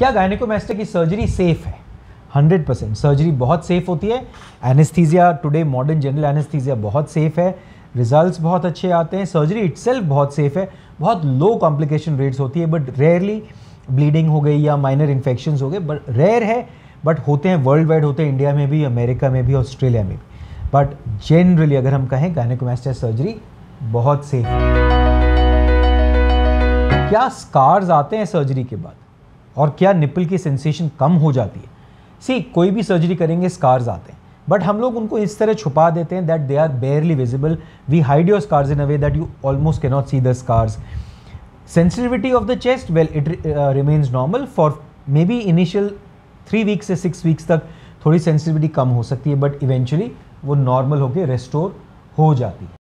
क्या गायनिकोमेस्टा की surgery safe है 100 परसेंट सर्जरी बहुत सेफ होती है anaesthesia today modern general anaesthesia बहुत सेफ़ है रिजल्ट्स बहुत अच्छे आते हैं सर्जरी इट बहुत सेफ़ है बहुत लो कॉम्प्लिकेशन रेट्स होती है बट रेयरली ब्लीडिंग हो गई या माइनर इन्फेक्शन हो गए बट रेयर है बट होते हैं वर्ल्ड वाइड होते हैं इंडिया में भी अमेरिका में भी ऑस्ट्रेलिया में भी बट जनरली अगर हम कहें गायनेकोमेस्टिया सर्जरी बहुत सेफ है क्या स्कार्स आते हैं सर्जरी के बाद और क्या निपल की सेंसेशन कम हो जाती है सी कोई भी सर्जरी करेंगे स्कार्स आते हैं बट हम लोग उनको इस तरह छुपा देते हैं that they are barely visible we hide your scars in a way that you almost cannot see the scars sensitivity of the chest well it remains normal for maybe initial three weeks से six weeks तक थोड़ी sensitivity कम हो सकती है but eventually वो normal होकर restore हो जाती है